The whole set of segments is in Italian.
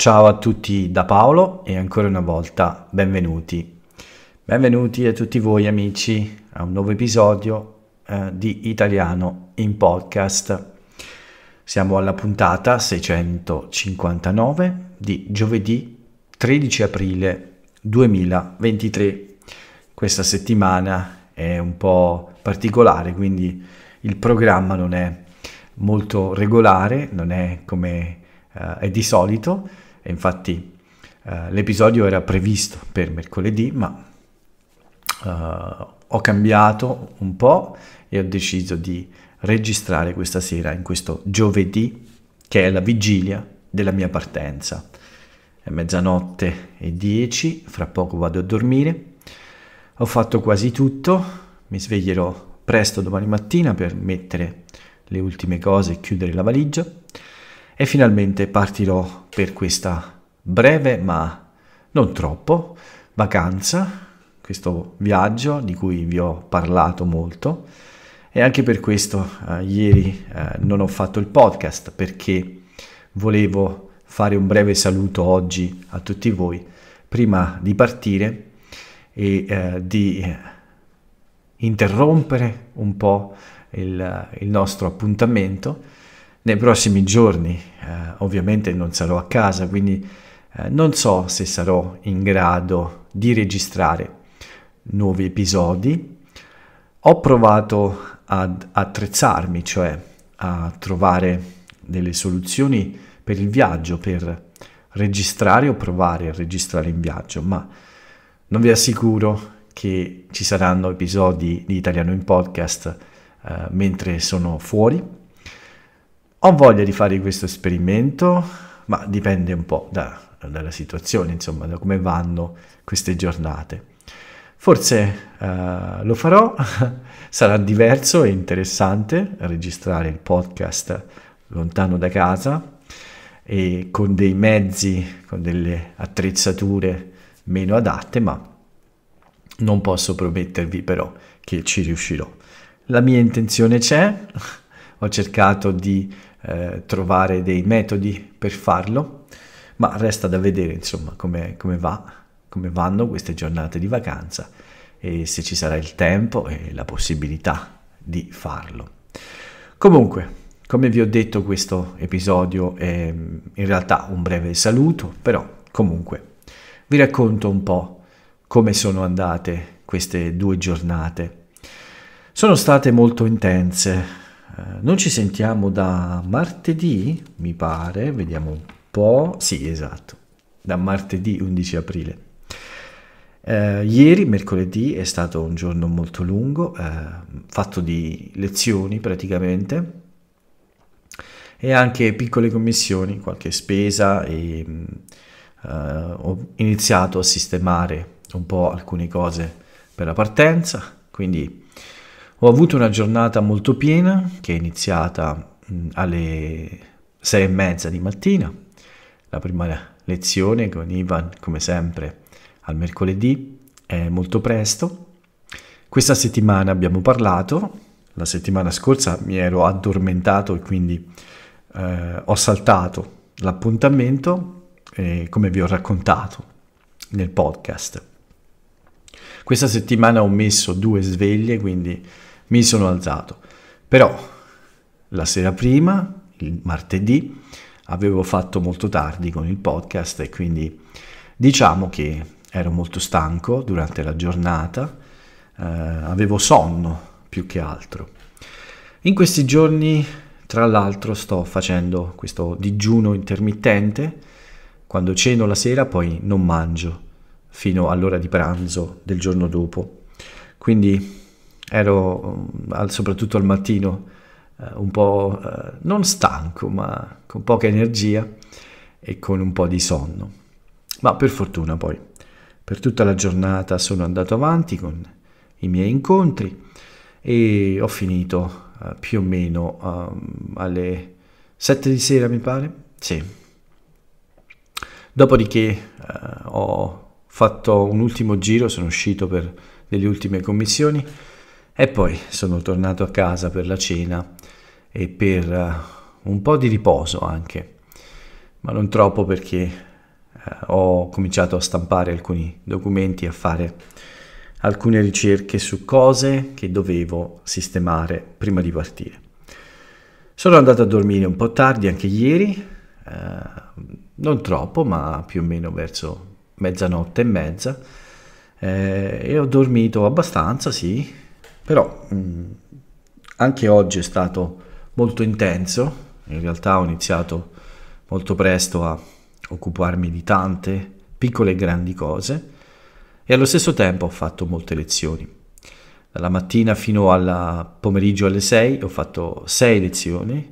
Ciao a tutti da Paolo e ancora una volta benvenuti. Benvenuti a tutti voi amici a un nuovo episodio eh, di Italiano in podcast. Siamo alla puntata 659 di giovedì 13 aprile 2023. Questa settimana è un po' particolare, quindi il programma non è molto regolare, non è come eh, è di solito e infatti eh, l'episodio era previsto per mercoledì, ma eh, ho cambiato un po' e ho deciso di registrare questa sera, in questo giovedì, che è la vigilia della mia partenza. È mezzanotte e dieci, fra poco vado a dormire. Ho fatto quasi tutto, mi sveglierò presto domani mattina per mettere le ultime cose e chiudere la valigia e finalmente partirò per questa breve ma non troppo vacanza, questo viaggio di cui vi ho parlato molto e anche per questo eh, ieri eh, non ho fatto il podcast perché volevo fare un breve saluto oggi a tutti voi prima di partire e eh, di eh, interrompere un po' il, il nostro appuntamento nei prossimi giorni. Eh, ovviamente non sarò a casa, quindi eh, non so se sarò in grado di registrare nuovi episodi. Ho provato ad attrezzarmi, cioè a trovare delle soluzioni per il viaggio, per registrare o provare a registrare in viaggio, ma non vi assicuro che ci saranno episodi di Italiano in podcast eh, mentre sono fuori ho voglia di fare questo esperimento, ma dipende un po' da, dalla situazione, insomma, da come vanno queste giornate. Forse uh, lo farò, sarà diverso e interessante registrare il podcast lontano da casa e con dei mezzi, con delle attrezzature meno adatte, ma non posso promettervi però che ci riuscirò. La mia intenzione c'è, ho cercato di eh, trovare dei metodi per farlo, ma resta da vedere insomma come, come, va, come vanno queste giornate di vacanza e se ci sarà il tempo e la possibilità di farlo. Comunque, come vi ho detto questo episodio è in realtà un breve saluto, però comunque vi racconto un po' come sono andate queste due giornate. Sono state molto intense, eh, non ci sentiamo da martedì, mi pare, vediamo un po'. Sì, esatto, da martedì 11 aprile. Eh, ieri, mercoledì, è stato un giorno molto lungo, eh, fatto di lezioni praticamente e anche piccole commissioni, qualche spesa e mm, eh, ho iniziato a sistemare un po' alcune cose per la partenza, quindi ho avuto una giornata molto piena che è iniziata alle sei e mezza di mattina, la prima lezione con Ivan come sempre al mercoledì è molto presto. Questa settimana abbiamo parlato, la settimana scorsa mi ero addormentato e quindi eh, ho saltato l'appuntamento eh, come vi ho raccontato nel podcast. Questa settimana ho messo due sveglie, quindi mi sono alzato. Però la sera prima, il martedì, avevo fatto molto tardi con il podcast e quindi diciamo che ero molto stanco durante la giornata, eh, avevo sonno più che altro. In questi giorni, tra l'altro, sto facendo questo digiuno intermittente. Quando ceno la sera poi non mangio fino all'ora di pranzo del giorno dopo. Quindi ero mm, soprattutto al mattino eh, un po' eh, non stanco ma con poca energia e con un po' di sonno. Ma per fortuna poi per tutta la giornata sono andato avanti con i miei incontri e ho finito eh, più o meno ehm, alle sette di sera mi pare. Sì. Dopodiché ho fatto un ultimo giro, sono uscito per delle ultime commissioni e poi sono tornato a casa per la cena e per eh, un po' di riposo anche, ma non troppo perché eh, ho cominciato a stampare alcuni documenti, a fare alcune ricerche su cose che dovevo sistemare prima di partire. Sono andato a dormire un po' tardi anche ieri, eh, non troppo, ma più o meno verso mezzanotte e mezza, eh, e ho dormito abbastanza, sì, però mh, mm, anche oggi è stato molto intenso, in realtà ho iniziato molto presto a occuparmi di tante piccole e grandi cose e allo stesso tempo ho fatto molte lezioni. Dalla mattina fino al pomeriggio alle 6 ho fatto 6 lezioni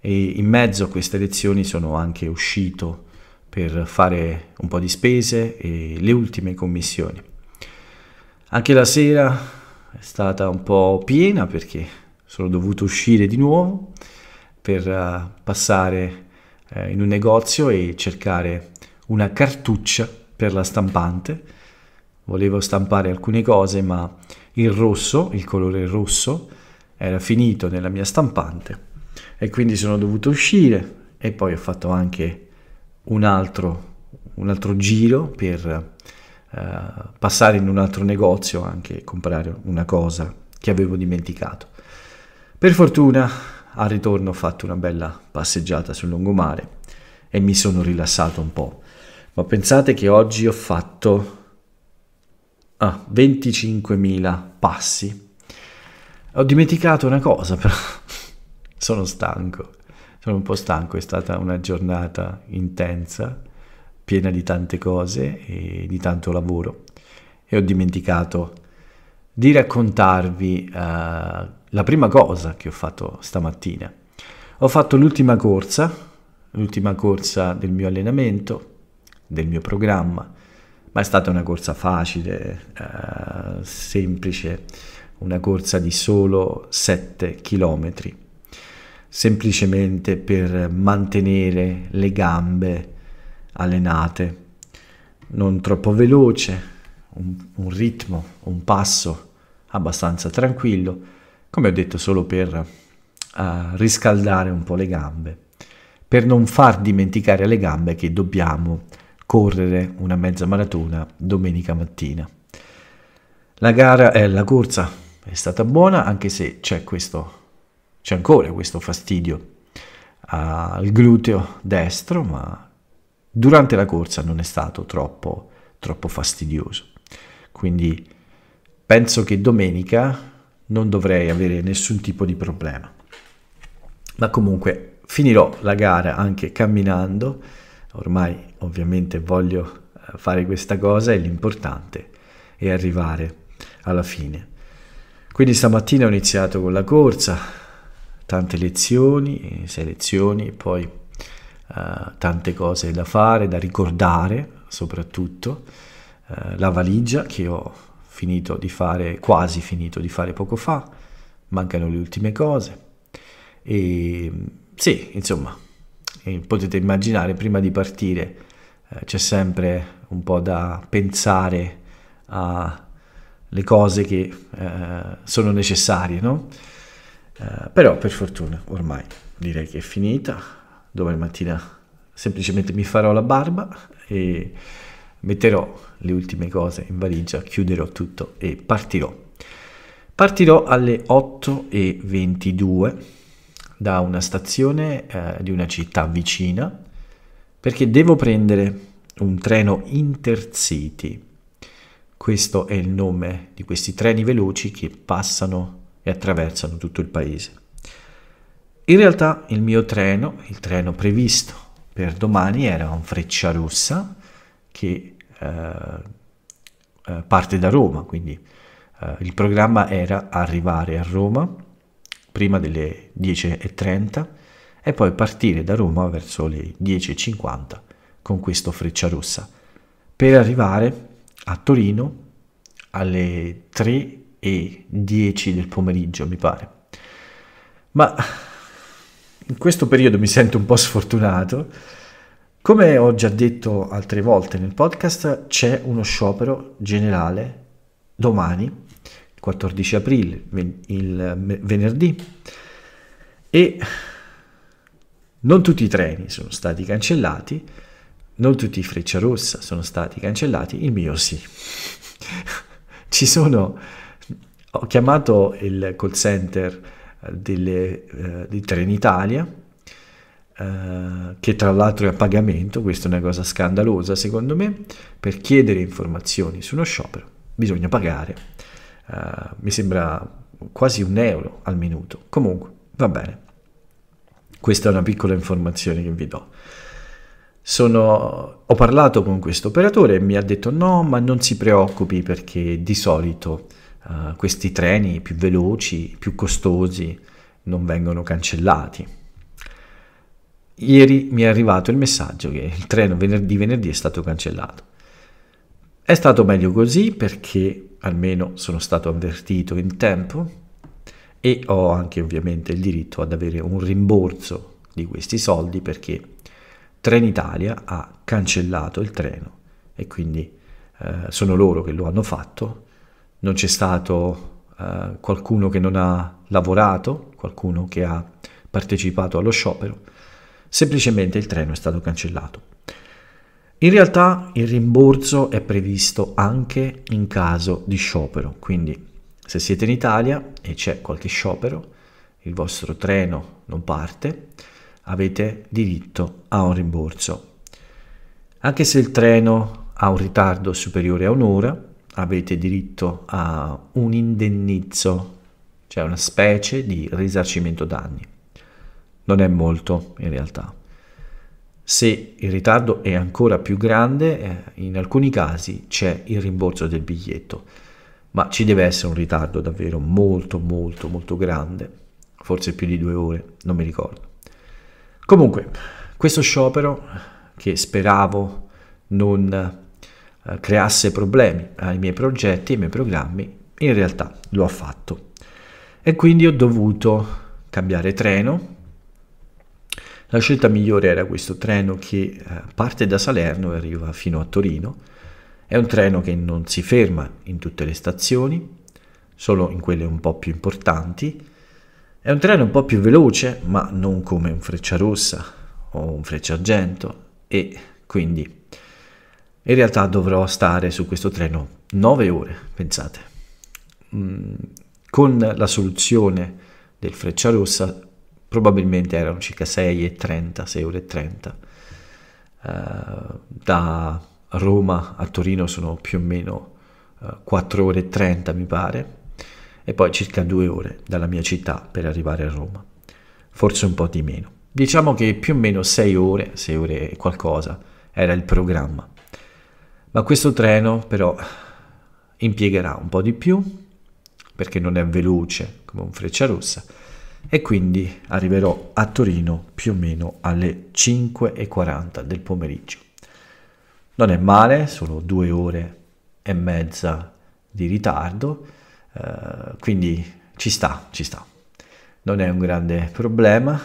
e in mezzo a queste lezioni sono anche uscito per fare un po' di spese e le ultime commissioni. Anche la sera è stata un po' piena perché sono dovuto uscire di nuovo per uh, passare uh, in un negozio e cercare una cartuccia per la stampante. Volevo stampare alcune cose, ma il rosso, il colore rosso, era finito nella mia stampante e quindi sono dovuto uscire e poi ho fatto anche un altro, un altro giro per eh, passare in un altro negozio anche comprare una cosa che avevo dimenticato. Per fortuna al ritorno ho fatto una bella passeggiata sul lungomare e mi sono rilassato un po'. Ma pensate che oggi ho fatto ah, 25.000 passi. Ho dimenticato una cosa però, sono stanco, sono un po' stanco, è stata una giornata intensa piena di tante cose e di tanto lavoro e ho dimenticato di raccontarvi uh, la prima cosa che ho fatto stamattina. Ho fatto l'ultima corsa, l'ultima corsa del mio allenamento, del mio programma, ma è stata una corsa facile, uh, semplice, una corsa di solo 7 km, semplicemente per mantenere le gambe allenate, non troppo veloce, un, un ritmo, un passo abbastanza tranquillo, come ho detto solo per uh, riscaldare un po' le gambe, per non far dimenticare alle gambe che dobbiamo correre una mezza maratona domenica mattina. La gara, eh, la corsa è stata buona anche se c'è questo, c'è ancora questo fastidio eh, al gluteo destro, ma Durante la corsa non è stato troppo, troppo fastidioso, quindi penso che domenica non dovrei avere nessun tipo di problema. Ma comunque finirò la gara anche camminando, ormai ovviamente voglio eh, fare questa cosa e l'importante è arrivare alla fine. Quindi stamattina ho iniziato con la corsa, tante lezioni, sei lezioni, poi eh, tante cose da fare, da ricordare soprattutto, uh, la valigia che ho finito di fare, quasi finito di fare poco fa, mancano le ultime cose. E sì, insomma, potete immaginare prima di partire eh, c'è sempre un po' da pensare alle cose che eh, sono necessarie, no? Eh, però per fortuna ormai direi che è finita, domani mattina semplicemente mi farò la barba e metterò le ultime cose in valigia, chiuderò tutto e partirò. Partirò alle 8.22 da una stazione eh, di una città vicina perché devo prendere un treno intercity. Questo è il nome di questi treni veloci che passano e attraversano tutto il paese. In realtà il mio treno, il treno previsto per domani era un freccia rossa che eh, eh, parte da Roma, quindi eh, il programma era arrivare a Roma prima delle 10.30 e poi partire da Roma verso le 10.50 con questo freccia rossa per arrivare a Torino alle 3.10 del pomeriggio mi pare. Ma in questo periodo mi sento un po' sfortunato. Come ho già detto altre volte nel podcast, c'è uno sciopero generale domani, 14 aprile, il venerdì, e non tutti i treni sono stati cancellati, non tutti i Freccia Rossa sono stati cancellati, il mio sì. Ci sono... Ho chiamato il call center delle, eh, di Trenitalia, eh, che tra l'altro è a pagamento, questa è una cosa scandalosa secondo me, per chiedere informazioni su uno sciopero bisogna pagare, eh, mi sembra quasi un euro al minuto, comunque va bene, questa è una piccola informazione che vi do. Sono, ho parlato con questo operatore e mi ha detto no, ma non si preoccupi perché di solito eh, questi treni più veloci, più costosi, non vengono cancellati. Ieri mi è arrivato il messaggio che il treno di venerdì è stato cancellato. È stato meglio così perché almeno sono stato avvertito in tempo e ho anche ovviamente il diritto ad avere un rimborso di questi soldi perché Trenitalia ha cancellato il treno e quindi eh, sono loro che lo hanno fatto non c'è stato eh, qualcuno che non ha lavorato, qualcuno che ha partecipato allo sciopero, semplicemente il treno è stato cancellato. In realtà il rimborso è previsto anche in caso di sciopero, quindi se siete in Italia e c'è qualche sciopero, il vostro treno non parte, avete diritto a un rimborso. Anche se il treno ha un ritardo superiore a un'ora, avete diritto a un indennizzo, cioè una specie di risarcimento danni. Non è molto in realtà. Se il ritardo è ancora più grande, eh, in alcuni casi c'è il rimborso del biglietto, ma ci deve essere un ritardo davvero molto molto molto grande, forse più di due ore, non mi ricordo. Comunque, questo sciopero che speravo non eh, creasse problemi ai miei progetti, ai miei programmi, in realtà lo ha fatto. E quindi ho dovuto cambiare treno. La scelta migliore era questo treno che eh, parte da Salerno e arriva fino a Torino. È un treno che non si ferma in tutte le stazioni, solo in quelle un po' più importanti. È un treno un po' più veloce, ma non come un freccia rossa o un freccia argento e quindi in realtà dovrò stare su questo treno 9 ore, pensate. Mm, con la soluzione del freccia rossa probabilmente erano circa 6,30, 6,30 uh, da Roma a Torino sono più o meno uh, eh, 4 ore e 30 mi pare e poi circa 2 ore dalla mia città per arrivare a Roma forse un po' di meno diciamo che più o meno 6 ore 6 ore qualcosa era il programma ma questo treno però impiegherà un po' di più perché non è veloce come un freccia rossa e quindi arriverò a Torino più o meno alle 5.40 del pomeriggio. Non è male, sono due ore e mezza di ritardo, eh, quindi ci sta, ci sta. Non è un grande problema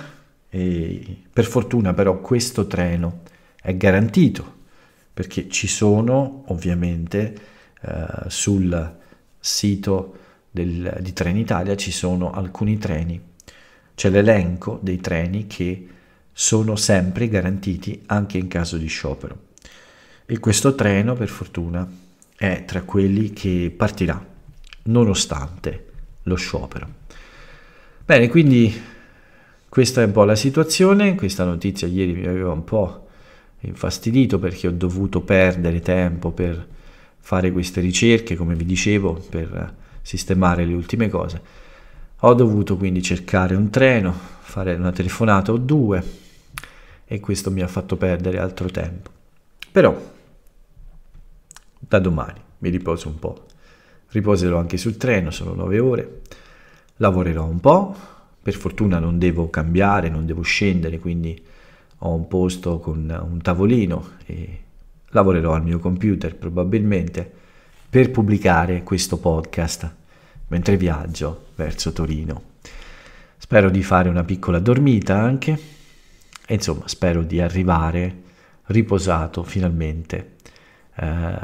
e per fortuna però questo treno è garantito perché ci sono ovviamente eh, sul sito del, di Trenitalia ci sono alcuni treni, c'è l'elenco dei treni che sono sempre garantiti anche in caso di sciopero e questo treno per fortuna è tra quelli che partirà nonostante lo sciopero. Bene, quindi questa è un po' la situazione, questa notizia ieri mi aveva un po' infastidito perché ho dovuto perdere tempo per fare queste ricerche, come vi dicevo, per sistemare le ultime cose. Ho dovuto quindi cercare un treno, fare una telefonata o due e questo mi ha fatto perdere altro tempo. Però da domani mi riposo un po'. Riposerò anche sul treno, sono 9 ore. Lavorerò un po', per fortuna non devo cambiare, non devo scendere, quindi ho un posto con un tavolino e lavorerò al mio computer probabilmente per pubblicare questo podcast mentre viaggio verso Torino. Spero di fare una piccola dormita anche e insomma spero di arrivare riposato finalmente eh,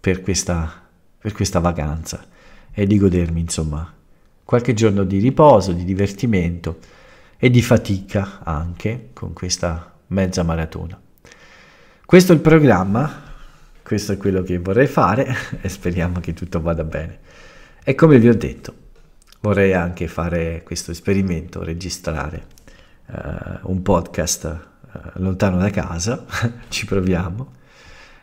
per, questa, per questa vacanza e di godermi insomma qualche giorno di riposo, di divertimento e di fatica anche con questa mezza maratona. Questo è il programma, questo è quello che vorrei fare e speriamo che tutto vada bene. E come vi ho detto, vorrei anche fare questo esperimento, registrare eh, un podcast eh, lontano da casa, ci proviamo.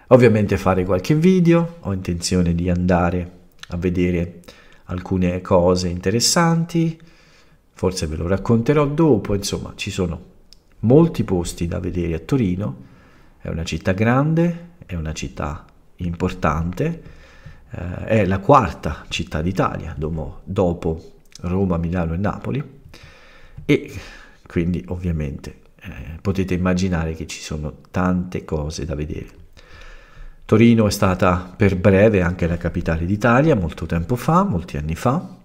Ovviamente fare qualche video, ho intenzione di andare a vedere alcune cose interessanti, forse ve lo racconterò dopo, insomma ci sono molti posti da vedere a Torino, è una città grande, è una città importante, eh, è la quarta città d'Italia dopo Roma, Milano e Napoli e quindi ovviamente eh, potete immaginare che ci sono tante cose da vedere. Torino è stata per breve anche la capitale d'Italia molto tempo fa, molti anni fa,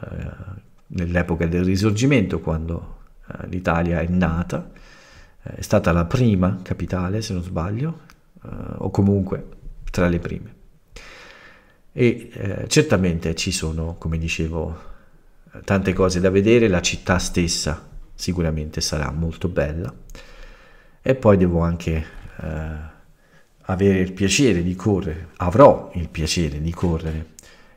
eh, nell'epoca del risorgimento, quando eh, l'Italia è nata, eh, è stata la prima capitale, se non sbaglio, eh, o comunque tra le prime. E eh, certamente ci sono, come dicevo, tante cose da vedere, la città stessa sicuramente sarà molto bella e poi devo anche eh, avere il piacere di correre, avrò il piacere di correre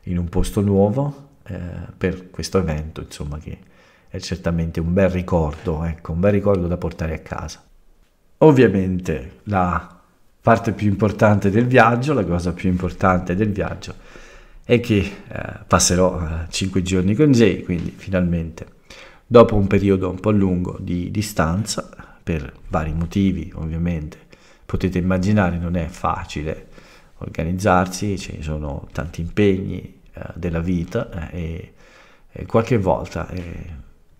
in un posto nuovo, eh, per questo evento, insomma, che è certamente un bel ricordo, ecco, un bel ricordo da portare a casa. Ovviamente la parte più importante del viaggio, la cosa più importante del viaggio, è che eh, passerò eh, 5 giorni con Jay, quindi finalmente dopo un periodo un po' lungo di distanza, per vari motivi ovviamente, potete immaginare non è facile organizzarsi, ci sono tanti impegni, eh, della vita eh, e, e qualche volta eh,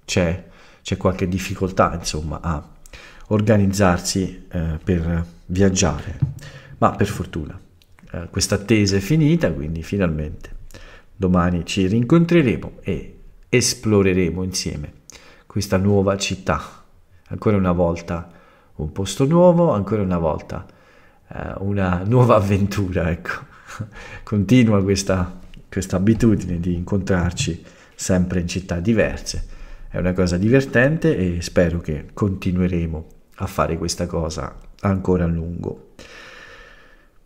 c'è, qualche difficoltà insomma a organizzarsi per viaggiare, ma per fortuna questa attesa è finita, quindi finalmente domani ci rincontreremo e esploreremo insieme questa nuova città. Ancora una volta un posto nuovo, ancora una volta eh, una nuova avventura, ecco. Continua questa questa abitudine di incontrarci sempre in città diverse. È una cosa divertente e spero che continueremo a fare questa cosa ancora a lungo.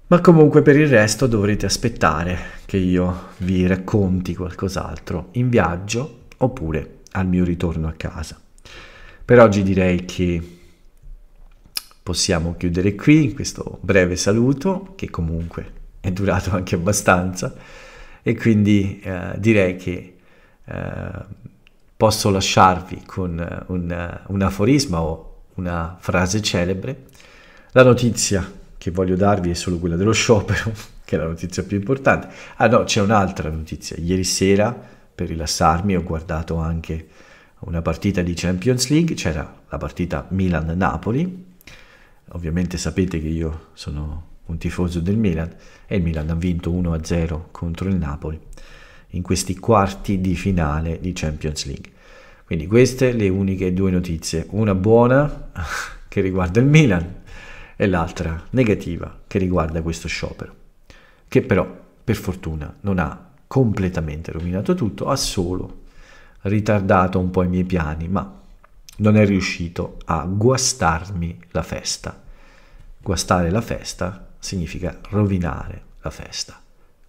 Ma comunque per il resto dovrete aspettare che io vi racconti qualcos'altro in viaggio oppure al mio ritorno a casa. Per oggi direi che possiamo chiudere qui questo breve saluto che comunque è durato anche abbastanza. E quindi eh, direi che eh, posso lasciarvi con eh, un, eh, un aforisma o una frase celebre. La notizia che voglio darvi è solo quella dello sciopero, che è la notizia più importante. Ah no, c'è un'altra notizia. Ieri sera, per rilassarmi, ho guardato anche una partita di Champions League, c'era la partita Milan-Napoli. Ovviamente sapete che io sono un tifoso del Milan, e il Milan ha vinto 1-0 contro il Napoli in questi quarti di finale di Champions League. Quindi queste le uniche due notizie, una buona che riguarda il Milan e l'altra negativa che riguarda questo sciopero, che però per fortuna non ha completamente rovinato tutto, ha solo ritardato un po' i miei piani, ma non è riuscito a guastarmi la festa. Guastare la festa significa rovinare la festa.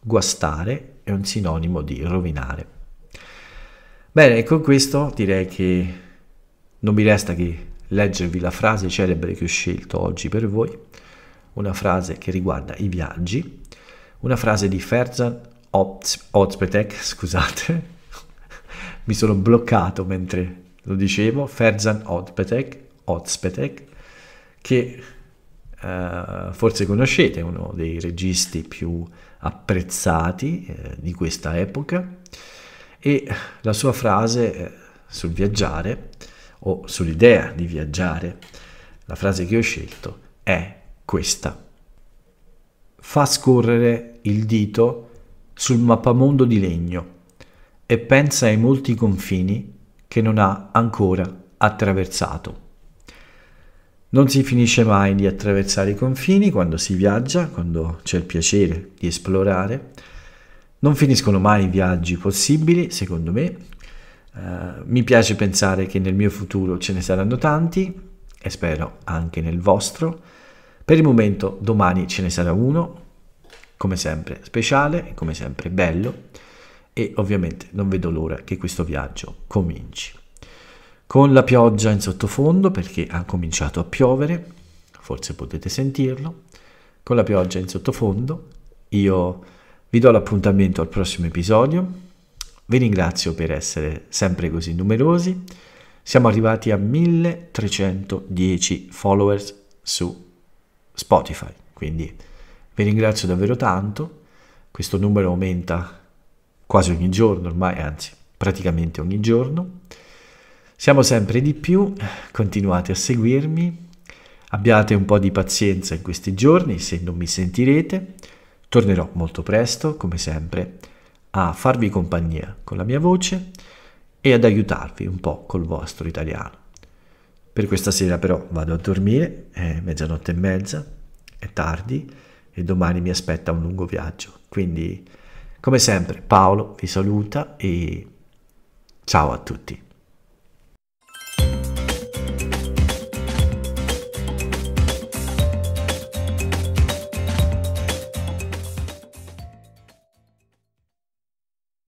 Guastare è un sinonimo di rovinare. Bene, con questo direi che non mi resta che leggervi la frase celebre che ho scelto oggi per voi, una frase che riguarda i viaggi, una frase di Ferzan Ozpetek, scusate, mi sono bloccato mentre lo dicevo, Ferzan Ozpetek, Ozpetek che Uh, forse conoscete, uno dei registi più apprezzati eh, di questa epoca e la sua frase eh, sul viaggiare o sull'idea di viaggiare, la frase che ho scelto è questa. Fa scorrere il dito sul mappamondo di legno e pensa ai molti confini che non ha ancora attraversato. Non si finisce mai di attraversare i confini quando si viaggia, quando c'è il piacere di esplorare. Non finiscono mai i viaggi possibili, secondo me. Uh, mi piace pensare che nel mio futuro ce ne saranno tanti e spero anche nel vostro. Per il momento domani ce ne sarà uno, come sempre speciale, come sempre bello e ovviamente non vedo l'ora che questo viaggio cominci con la pioggia in sottofondo perché ha cominciato a piovere, forse potete sentirlo, con la pioggia in sottofondo io vi do l'appuntamento al prossimo episodio, vi ringrazio per essere sempre così numerosi, siamo arrivati a 1310 followers su Spotify, quindi vi ringrazio davvero tanto, questo numero aumenta quasi ogni giorno ormai, anzi praticamente ogni giorno. Siamo sempre di più, continuate a seguirmi, abbiate un po' di pazienza in questi giorni se non mi sentirete, tornerò molto presto, come sempre, a farvi compagnia con la mia voce e ad aiutarvi un po' col vostro italiano. Per questa sera però vado a dormire, è mezzanotte e mezza, è tardi e domani mi aspetta un lungo viaggio. Quindi, come sempre, Paolo vi saluta e ciao a tutti.